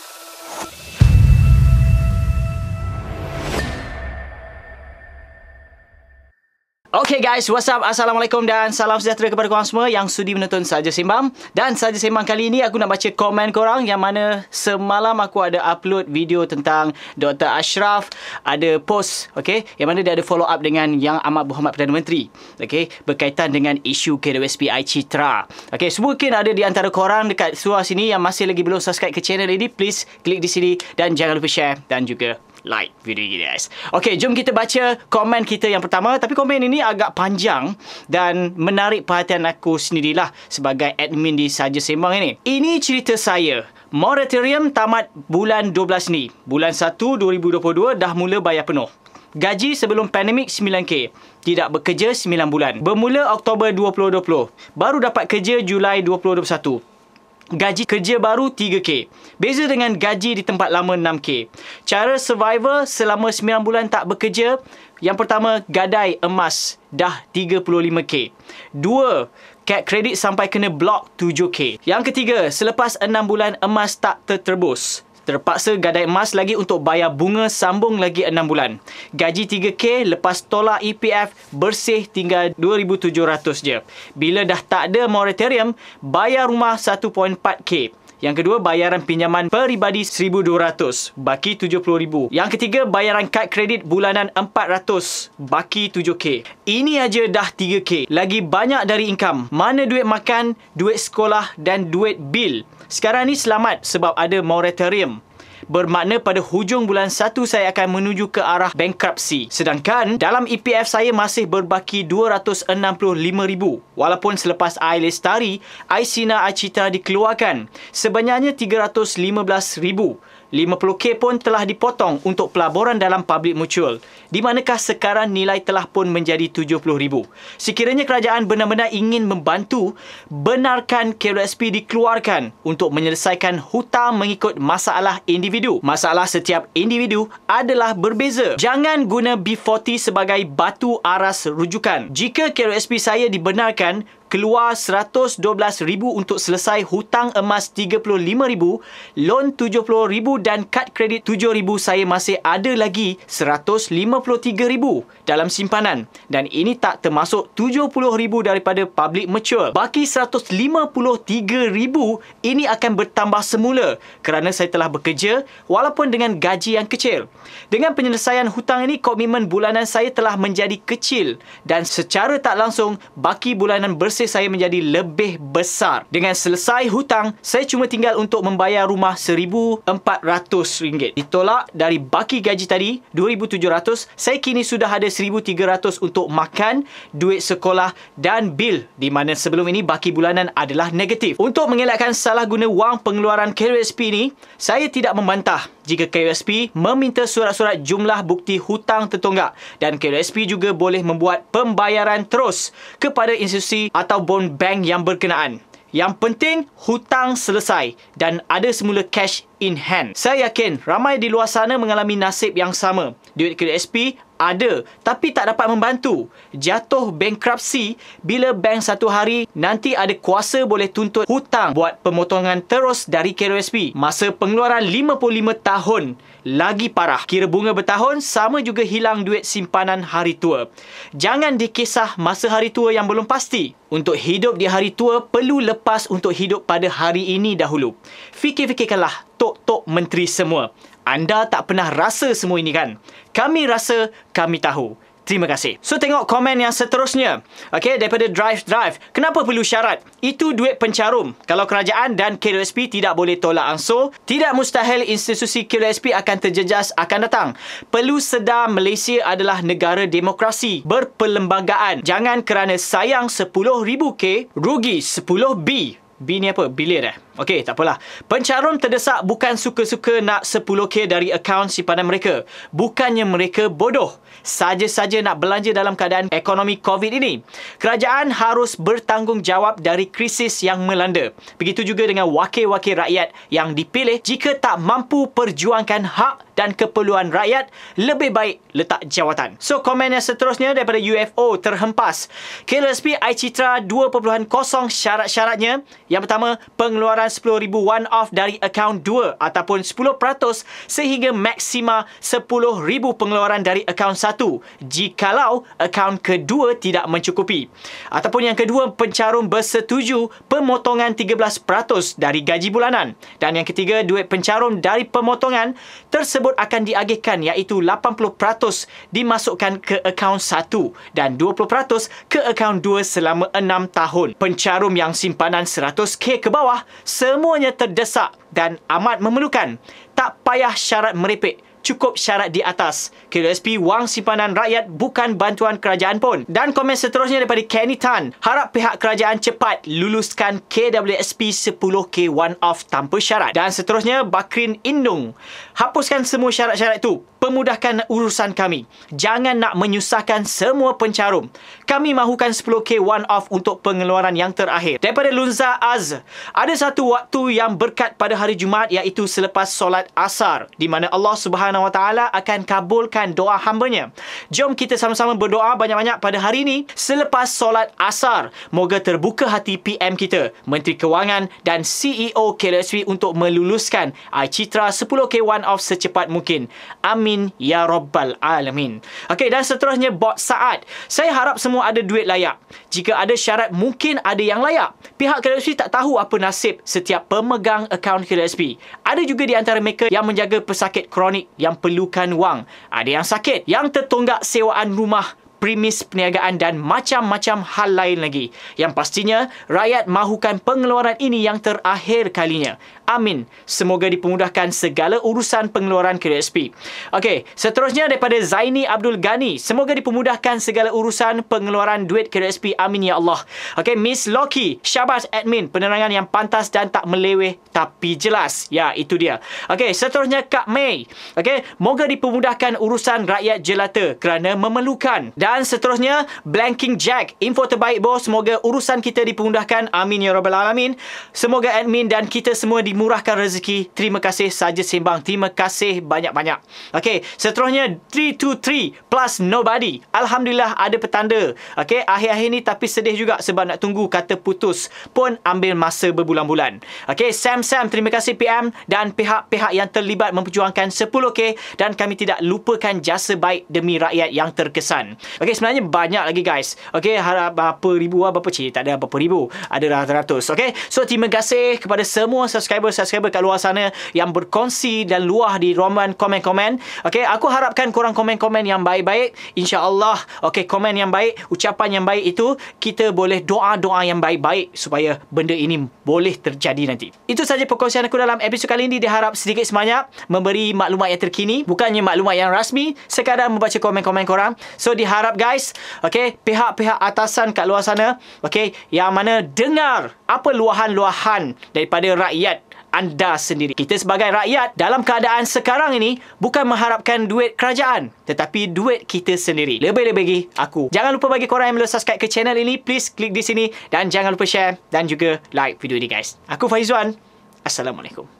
Peace. Okay guys, what's up? Assalamualaikum dan salam sejahtera kepada korang semua yang sudi menonton Saja Sembang. Dan Saja Sembang kali ini aku nak baca komen korang yang mana semalam aku ada upload video tentang Dr. Ashraf ada post, okay? Yang mana dia ada follow up dengan Yang Amat Berhormat Perdana Menteri. Okay? Berkaitan dengan isu KWSP Citra. Okay, mungkin ada di antara korang dekat suar sini yang masih lagi belum subscribe ke channel ini, please klik di sini dan jangan lupa share dan juga like video ini guys. Okay, jom kita baca komen kita yang pertama. Tapi komen ini agak panjang dan menarik perhatian aku sendirilah sebagai admin di Saja Sembang ini. Ini cerita saya. Moratorium tamat bulan 12 ni. Bulan 1 2022 dah mula bayar penuh. Gaji sebelum pandemik 9K. Tidak bekerja 9 bulan. Bermula Oktober 2020. Baru dapat kerja Julai 2021 gaji kerja baru 3K. Beza dengan gaji di tempat lama 6K. Cara survivor selama 9 bulan tak bekerja, yang pertama gadai emas dah 35K. Dua, kad kredit sampai kena blok 7K. Yang ketiga, selepas 6 bulan emas tak terterbus. Terpaksa gadai emas lagi untuk bayar bunga sambung lagi 6 bulan. Gaji 3K lepas tolak EPF bersih tinggal 2,700 je. Bila dah tak ada moratorium, bayar rumah 1.4K. Yang kedua, bayaran pinjaman peribadi RM1,200, baki RM70,000. Yang ketiga, bayaran kad kredit bulanan RM400, baki RM7,000. Ini aja dah RM3,000. Lagi banyak dari income. Mana duit makan, duit sekolah dan duit bil? Sekarang ni selamat sebab ada moratorium. Bermakna pada hujung bulan 1 saya akan menuju ke arah bankruptcy. Sedangkan dalam EPF saya masih berbaki RM265,000. Walaupun selepas I Lestari, I Sina Acita dikeluarkan sebenarnya RM315,000. 50k pun telah dipotong untuk pelaburan dalam public mutual di manakah sekarang nilai telah pun menjadi 70000 sekiranya kerajaan benar-benar ingin membantu benarkan KRSP dikeluarkan untuk menyelesaikan hutang mengikut masalah individu masalah setiap individu adalah berbeza jangan guna B40 sebagai batu aras rujukan jika KRSP saya dibenarkan keluar 112,000 untuk selesai hutang emas 35,000, loan 70,000 dan kad kredit 7,000 saya masih ada lagi 153,000 dalam simpanan dan ini tak termasuk 70,000 daripada public mature. Baki 153,000 ini akan bertambah semula kerana saya telah bekerja walaupun dengan gaji yang kecil. Dengan penyelesaian hutang ini komitmen bulanan saya telah menjadi kecil dan secara tak langsung baki bulanan bersih bisnes saya menjadi lebih besar. Dengan selesai hutang, saya cuma tinggal untuk membayar rumah RM1,400. Ditolak dari baki gaji tadi, RM2,700, saya kini sudah ada RM1,300 untuk makan, duit sekolah dan bil di mana sebelum ini baki bulanan adalah negatif. Untuk mengelakkan salah guna wang pengeluaran KRSP ini, saya tidak membantah jika KUSP meminta surat-surat jumlah bukti hutang tertunggak dan KUSP juga boleh membuat pembayaran terus kepada institusi atau bond bank yang berkenaan. Yang penting, hutang selesai dan ada semula cash in hand. Saya yakin ramai di luar sana mengalami nasib yang sama duit kredit SP ada tapi tak dapat membantu. Jatuh bankruptcy bila bank satu hari nanti ada kuasa boleh tuntut hutang buat pemotongan terus dari KROSP. Masa pengeluaran 55 tahun lagi parah. Kira bunga bertahun sama juga hilang duit simpanan hari tua. Jangan dikisah masa hari tua yang belum pasti. Untuk hidup di hari tua perlu lepas untuk hidup pada hari ini dahulu. Fikir-fikirkanlah tok-tok menteri semua. Anda tak pernah rasa semua ini kan? Kami rasa, kami tahu. Terima kasih. So tengok komen yang seterusnya. Okay, daripada Drive Drive. Kenapa perlu syarat? Itu duit pencarum. Kalau kerajaan dan KLSP tidak boleh tolak ansur, tidak mustahil institusi KLSP akan terjejas akan datang. Perlu sedar Malaysia adalah negara demokrasi berperlembagaan. Jangan kerana sayang 10,000K, rugi 10B. B ni apa? Bilir eh? Okey, tak apalah. Pencarum terdesak bukan suka-suka nak 10k dari akaun simpanan mereka. Bukannya mereka bodoh. Saja-saja nak belanja dalam keadaan ekonomi COVID ini. Kerajaan harus bertanggungjawab dari krisis yang melanda. Begitu juga dengan wakil-wakil rakyat yang dipilih jika tak mampu perjuangkan hak dan keperluan rakyat, lebih baik letak jawatan. So, komen yang seterusnya daripada UFO terhempas. KLSP iCitra 2.0 syarat-syaratnya. Yang pertama, pengeluaran plus 10,000 one off dari akaun 2 ataupun 10% sehingga maksima 10,000 pengeluaran dari akaun 1 jikalau akaun kedua tidak mencukupi. Ataupun yang kedua, pencarum bersetuju pemotongan 13% dari gaji bulanan. Dan yang ketiga, duit pencarum dari pemotongan tersebut akan diagihkan iaitu 80% dimasukkan ke akaun 1 dan 20% ke akaun 2 selama 6 tahun. Pencarum yang simpanan 100k ke bawah semuanya terdesak dan amat memerlukan. Tak payah syarat merepek. Cukup syarat di atas. KWSP wang simpanan rakyat bukan bantuan kerajaan pun. Dan komen seterusnya daripada Kenny Tan. Harap pihak kerajaan cepat luluskan KWSP 10K one-off tanpa syarat. Dan seterusnya Bakrin Indung. Hapuskan semua syarat-syarat itu. Pemudahkan urusan kami. Jangan nak menyusahkan semua pencarum. Kami mahukan 10k one-off untuk pengeluaran yang terakhir. Daripada Lunza Az, ada satu waktu yang berkat pada hari Jumaat iaitu selepas solat asar di mana Allah Subhanahu Wa Taala akan kabulkan doa hambanya. Jom kita sama-sama berdoa banyak-banyak pada hari ini selepas solat asar. Moga terbuka hati PM kita, Menteri Kewangan dan CEO KLSV untuk meluluskan ah, Citra 10k one-off off secepat mungkin. Amin ya rabbal alamin. Okey dan seterusnya bot saat. Saya harap semua ada duit layak. Jika ada syarat mungkin ada yang layak. Pihak KLSP tak tahu apa nasib setiap pemegang akaun KLSP. Ada juga di antara mereka yang menjaga pesakit kronik yang perlukan wang. Ada yang sakit, yang tertunggak sewaan rumah premis perniagaan dan macam-macam hal lain lagi. Yang pastinya, rakyat mahukan pengeluaran ini yang terakhir kalinya. Amin. Semoga dipermudahkan segala urusan pengeluaran KDSP. Okey, seterusnya daripada Zaini Abdul Ghani. Semoga dipermudahkan segala urusan pengeluaran duit KDSP. Amin ya Allah. Okey, Miss Loki. Syabas admin. Penerangan yang pantas dan tak meleweh tapi jelas. Ya, itu dia. Okey, seterusnya Kak Mei. Okey, moga dipermudahkan urusan rakyat jelata kerana memerlukan. Dan dan seterusnya, Blanking Jack. Info terbaik bos, semoga urusan kita dipengundahkan. Amin ya rabbal alamin. Semoga admin dan kita semua dimurahkan rezeki. Terima kasih saja sembang. Terima kasih banyak-banyak. Okey, seterusnya 323 plus nobody. Alhamdulillah ada petanda. Okey, akhir-akhir ni tapi sedih juga sebab nak tunggu kata putus pun ambil masa berbulan-bulan. Okey, Sam Sam terima kasih PM dan pihak-pihak yang terlibat memperjuangkan 10k dan kami tidak lupakan jasa baik demi rakyat yang terkesan. Okay, sebenarnya banyak lagi guys. Okay, harap berapa ribu lah. Berapa cik? Tak ada berapa ribu. ada ratus. Okay, so terima kasih kepada semua subscriber-subscriber kat luar sana yang berkongsi dan luah di ruangan komen-komen. Okay, aku harapkan korang komen-komen yang baik-baik. InsyaAllah. Okay, komen yang baik, ucapan yang baik itu kita boleh doa-doa yang baik-baik supaya benda ini boleh terjadi nanti. Itu sahaja perkongsian aku dalam episod kali ini. Diharap sedikit sebanyak memberi maklumat yang terkini. Bukannya maklumat yang rasmi. Sekadar membaca komen-komen korang. So, diharap harap guys, okay, pihak-pihak atasan kat luar sana, okay, yang mana dengar apa luahan-luahan daripada rakyat anda sendiri. Kita sebagai rakyat dalam keadaan sekarang ini bukan mengharapkan duit kerajaan tetapi duit kita sendiri. Lebih-lebih lagi aku. Jangan lupa bagi korang yang belum subscribe ke channel ini please klik di sini dan jangan lupa share dan juga like video ini guys. Aku Faizwan. Assalamualaikum.